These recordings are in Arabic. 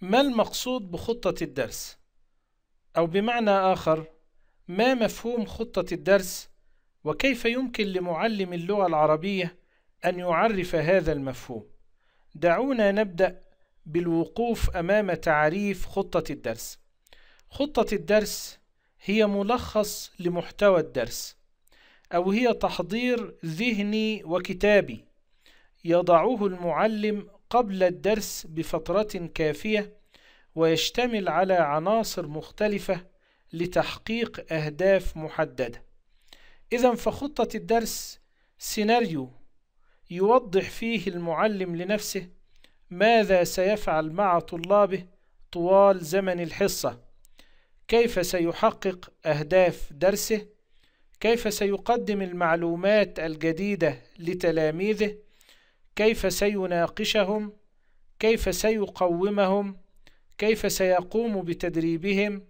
ما المقصود بخطة الدرس؟ أو بمعنى آخر ما مفهوم خطة الدرس؟ وكيف يمكن لمعلم اللغة العربية أن يعرف هذا المفهوم؟ دعونا نبدأ بالوقوف أمام تعريف خطة الدرس. خطة الدرس هي ملخص لمحتوى الدرس، أو هي تحضير ذهني وكتابي يضعه المعلم قبل الدرس بفترة كافية ويشتمل على عناصر مختلفة لتحقيق أهداف محددة إذا فخطة الدرس سيناريو يوضح فيه المعلم لنفسه ماذا سيفعل مع طلابه طوال زمن الحصة كيف سيحقق أهداف درسه كيف سيقدم المعلومات الجديدة لتلاميذه كيف سيناقشهم كيف سيقومهم كيف سيقوم بتدريبهم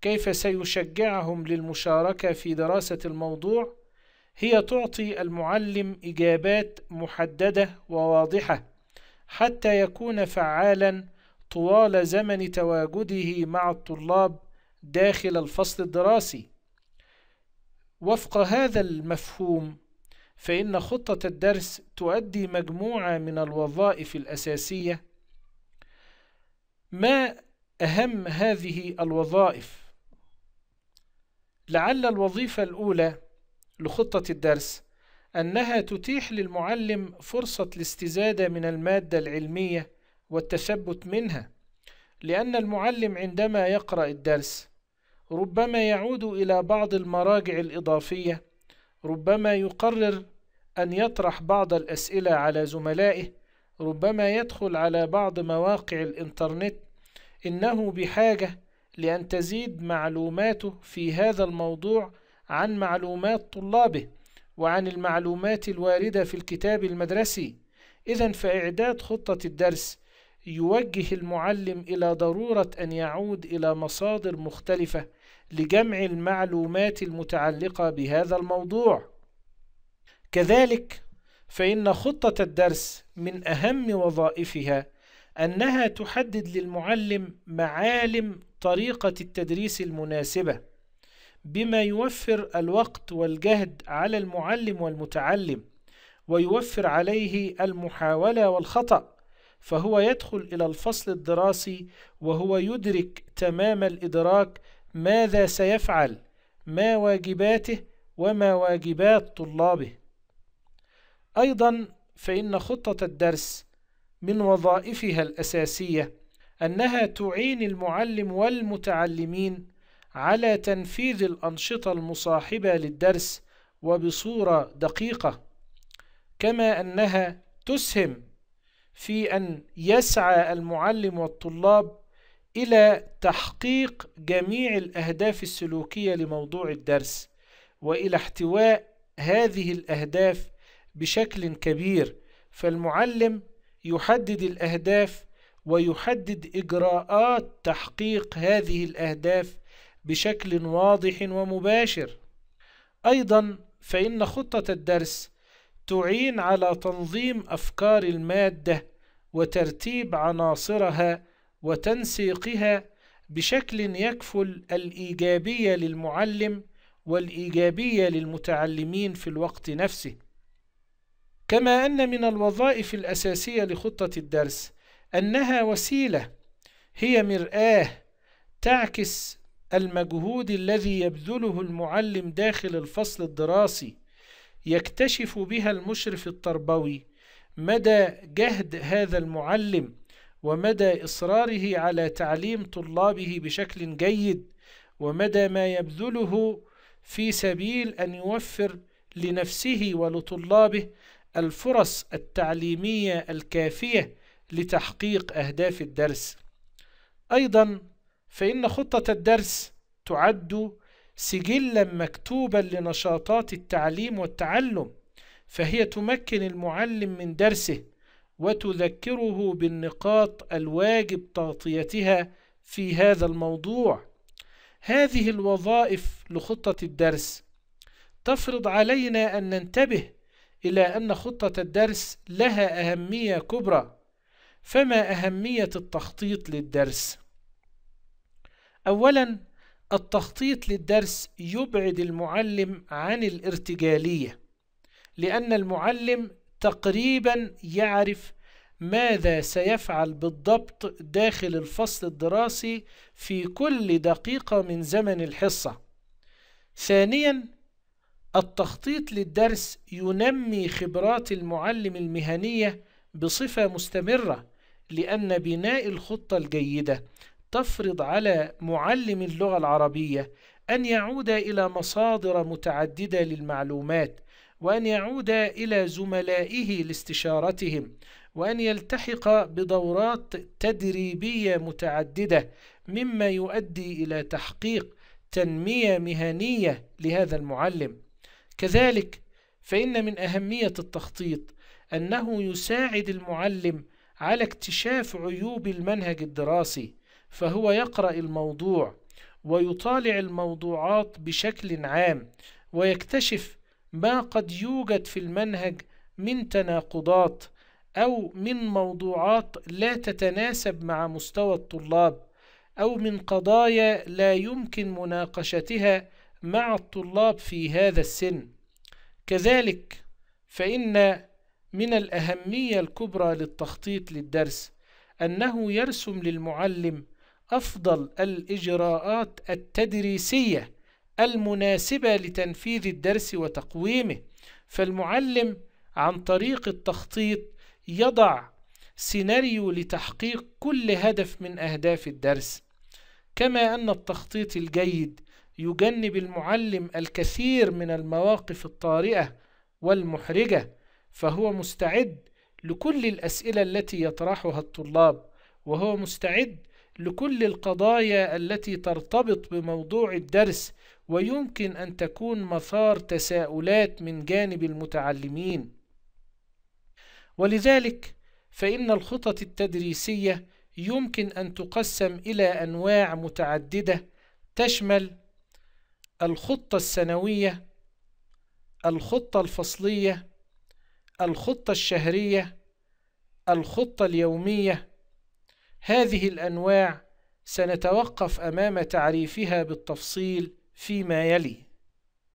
كيف سيشجعهم للمشاركة في دراسة الموضوع هي تعطي المعلم إجابات محددة وواضحة حتى يكون فعالا طوال زمن تواجده مع الطلاب داخل الفصل الدراسي وفق هذا المفهوم فإن خطة الدرس تؤدي مجموعة من الوظائف الأساسية ما أهم هذه الوظائف؟ لعل الوظيفة الأولى لخطة الدرس أنها تتيح للمعلم فرصة الاستزادة من المادة العلمية والتثبت منها لأن المعلم عندما يقرأ الدرس ربما يعود إلى بعض المراجع الإضافية ربما يقرر أن يطرح بعض الأسئلة على زملائه ربما يدخل على بعض مواقع الإنترنت إنه بحاجة لأن تزيد معلوماته في هذا الموضوع عن معلومات طلابه وعن المعلومات الواردة في الكتاب المدرسي إذا فإعداد خطة الدرس يوجه المعلم إلى ضرورة أن يعود إلى مصادر مختلفة لجمع المعلومات المتعلقة بهذا الموضوع كذلك فإن خطة الدرس من أهم وظائفها أنها تحدد للمعلم معالم طريقة التدريس المناسبة بما يوفر الوقت والجهد على المعلم والمتعلم ويوفر عليه المحاولة والخطأ فهو يدخل إلى الفصل الدراسي وهو يدرك تمام الإدراك ماذا سيفعل ما واجباته وما واجبات طلابه أيضا فإن خطة الدرس من وظائفها الأساسية أنها تعين المعلم والمتعلمين على تنفيذ الأنشطة المصاحبة للدرس وبصورة دقيقة كما أنها تسهم في أن يسعى المعلم والطلاب إلى تحقيق جميع الأهداف السلوكية لموضوع الدرس وإلى احتواء هذه الأهداف بشكل كبير فالمعلم يحدد الأهداف ويحدد إجراءات تحقيق هذه الأهداف بشكل واضح ومباشر أيضا فإن خطة الدرس تعين على تنظيم أفكار المادة وترتيب عناصرها وتنسيقها بشكل يكفل الإيجابية للمعلم والإيجابية للمتعلمين في الوقت نفسه كما أن من الوظائف الأساسية لخطة الدرس أنها وسيلة هي مرآة تعكس المجهود الذي يبذله المعلم داخل الفصل الدراسي يكتشف بها المشرف التربوي مدى جهد هذا المعلم ومدى إصراره على تعليم طلابه بشكل جيد ومدى ما يبذله في سبيل أن يوفر لنفسه ولطلابه الفرص التعليمية الكافية لتحقيق أهداف الدرس أيضا فإن خطة الدرس تعد سجلا مكتوبا لنشاطات التعليم والتعلم فهي تمكن المعلم من درسه وتذكره بالنقاط الواجب تغطيتها في هذا الموضوع هذه الوظائف لخطة الدرس تفرض علينا أن ننتبه إلى أن خطة الدرس لها أهمية كبرى فما أهمية التخطيط للدرس؟ أولا التخطيط للدرس يبعد المعلم عن الارتجالية لأن المعلم تقريبا يعرف ماذا سيفعل بالضبط داخل الفصل الدراسي في كل دقيقة من زمن الحصة ثانيا التخطيط للدرس ينمي خبرات المعلم المهنية بصفة مستمرة لأن بناء الخطة الجيدة تفرض على معلم اللغة العربية أن يعود إلى مصادر متعددة للمعلومات وأن يعود إلى زملائه لاستشارتهم وأن يلتحق بدورات تدريبية متعددة مما يؤدي إلى تحقيق تنمية مهنية لهذا المعلم كذلك فإن من أهمية التخطيط أنه يساعد المعلم على اكتشاف عيوب المنهج الدراسي فهو يقرأ الموضوع ويطالع الموضوعات بشكل عام ويكتشف ما قد يوجد في المنهج من تناقضات أو من موضوعات لا تتناسب مع مستوى الطلاب أو من قضايا لا يمكن مناقشتها مع الطلاب في هذا السن كذلك فإن من الأهمية الكبرى للتخطيط للدرس أنه يرسم للمعلم أفضل الإجراءات التدريسية المناسبة لتنفيذ الدرس وتقويمه فالمعلم عن طريق التخطيط يضع سيناريو لتحقيق كل هدف من أهداف الدرس كما أن التخطيط الجيد يجنب المعلم الكثير من المواقف الطارئة والمحرجة فهو مستعد لكل الأسئلة التي يطرحها الطلاب وهو مستعد لكل القضايا التي ترتبط بموضوع الدرس ويمكن أن تكون مثار تساؤلات من جانب المتعلمين ولذلك فإن الخطط التدريسية يمكن أن تقسم إلى أنواع متعددة تشمل الخطة السنوية الخطة الفصلية الخطة الشهرية الخطة اليومية هذه الأنواع سنتوقف أمام تعريفها بالتفصيل فيما يلي